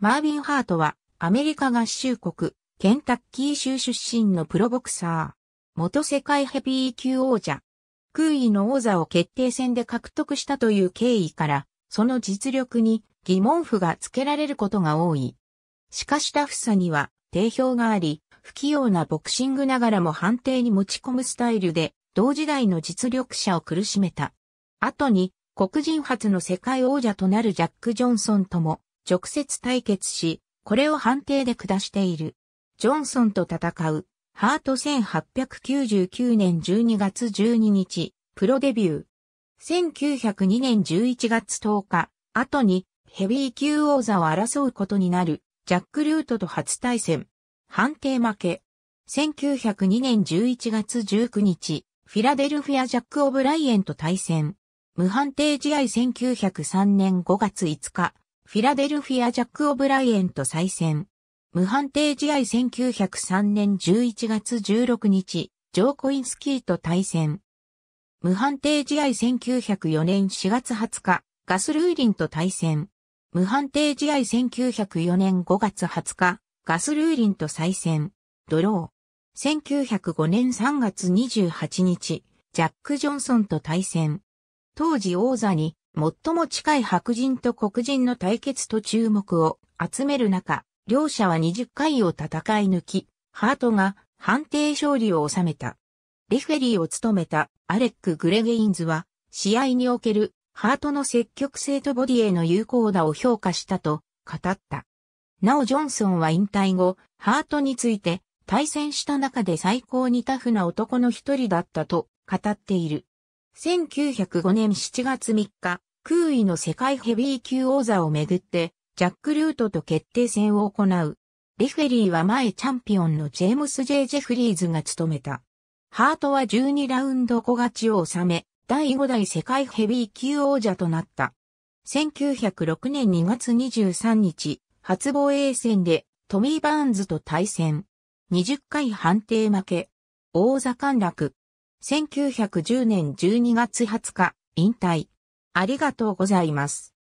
マービン・ハートは、アメリカ合衆国、ケンタッキー州出身のプロボクサー。元世界ヘビー級王者。空位の王座を決定戦で獲得したという経緯から、その実力に疑問符がつけられることが多い。しかしタフさには定評があり、不器用なボクシングながらも判定に持ち込むスタイルで、同時代の実力者を苦しめた。後に、黒人初の世界王者となるジャック・ジョンソンとも直接対決し、これを判定で下している。ジョンソンと戦う、ハート1899年12月12日、プロデビュー。1902年11月10日、後にヘビー級王座を争うことになる、ジャック・ルートと初対戦。判定負け。1902年11月19日、フィラデルフィア・ジャック・オブライエンと対戦。無判定試合1903年5月5日、フィラデルフィア・ジャック・オブライエンと再戦。無判定試合1903年11月16日、ジョー・コインスキーと対戦。無判定試合1904年4月20日、ガス・ルーリンと対戦。無判定試合1904年5月20日、ガス・ルーリンと再戦。ドロー。1905年3月28日、ジャック・ジョンソンと対戦。当時王座に最も近い白人と黒人の対決と注目を集める中、両者は20回を戦い抜き、ハートが判定勝利を収めた。レフェリーを務めたアレック・グレゲインズは、試合におけるハートの積極性とボディへの有効打を評価したと語った。なおジョンソンは引退後、ハートについて対戦した中で最高にタフな男の一人だったと語っている。1905年7月3日、空位の世界ヘビー級王座をめぐって、ジャック・ルートと決定戦を行う。レフェリーは前チャンピオンのジェームス・ジェイ・ジェフリーズが務めた。ハートは12ラウンド小勝ちを収め、第5代世界ヘビー級王者となった。1906年2月23日、初防衛戦でトミー・バーンズと対戦。20回判定負け。王座陥落。1910年12月20日、引退。ありがとうございます。